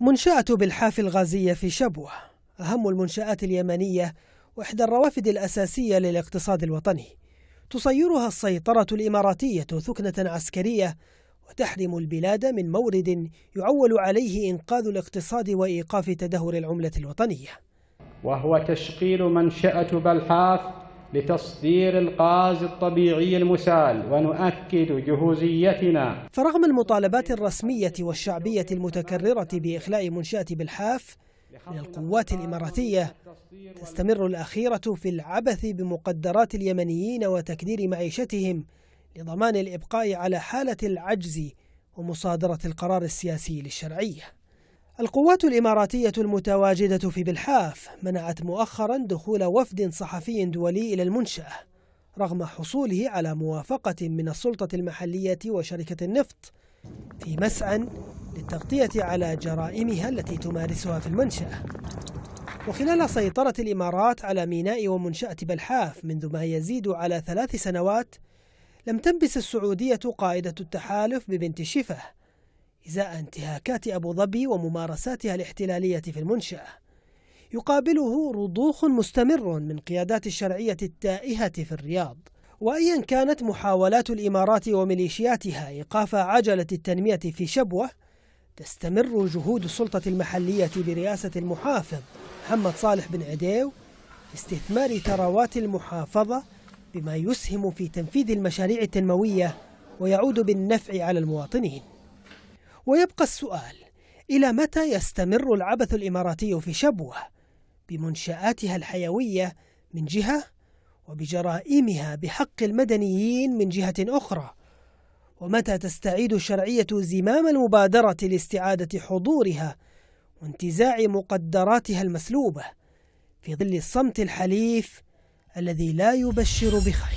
منشأة بالحاف الغازية في شبوة أهم المنشآت اليمنية وإحدى الروافد الأساسية للاقتصاد الوطني تصيرها السيطرة الإماراتية ثكنة عسكرية وتحرم البلاد من مورد يعول عليه إنقاذ الاقتصاد وإيقاف تدهور العملة الوطنية وهو تشغيل منشأة بلحاف لتصدير الغاز الطبيعي المسال ونؤكد جهوزيتنا فرغم المطالبات الرسمية والشعبية المتكررة بإخلاء منشأة بالحاف من القوات الإماراتية تستمر الأخيرة في العبث بمقدرات اليمنيين وتكدير معيشتهم لضمان الإبقاء على حالة العجز ومصادرة القرار السياسي للشرعية القوات الإماراتية المتواجدة في بلحاف منعت مؤخرا دخول وفد صحفي دولي إلى المنشأة رغم حصوله على موافقة من السلطة المحلية وشركة النفط في مسعى للتغطية على جرائمها التي تمارسها في المنشأة وخلال سيطرة الإمارات على ميناء ومنشأة بلحاف منذ ما يزيد على ثلاث سنوات لم تنبس السعودية قائدة التحالف ببنت شفه إزاء انتهاكات أبو ظبي وممارساتها الاحتلالية في المنشأة يقابله رضوخ مستمر من قيادات الشرعية التائهة في الرياض وأيا كانت محاولات الإمارات وميليشياتها إيقاف عجلة التنمية في شبوة تستمر جهود السلطة المحلية برئاسة المحافظ محمد صالح بن عديو في استثمار ثروات المحافظة بما يسهم في تنفيذ المشاريع التنموية ويعود بالنفع على المواطنين ويبقى السؤال إلى متى يستمر العبث الإماراتي في شبوة بمنشآتها الحيوية من جهة وبجرائمها بحق المدنيين من جهة أخرى ومتى تستعيد الشرعية زمام المبادرة لاستعادة حضورها وانتزاع مقدراتها المسلوبة في ظل الصمت الحليف الذي لا يبشر بخير